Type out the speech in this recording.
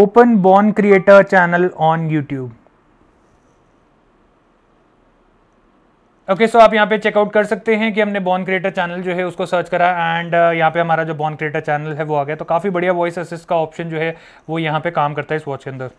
open Born creator channel on YouTube okay okay, so so आप यहाँ पे checkout कर सकते हैं कि हमने बॉर्न क्रिएटर चैनल जो है उसको सर्च करा एंड uh, यहाँ पे हमारा जो बॉर्न क्रिएटर चैनल है वो आ गया तो काफ़ी बढ़िया वॉइस असिस्ट का ऑप्शन जो है वो यहाँ पे काम करता है इस वॉच के अंदर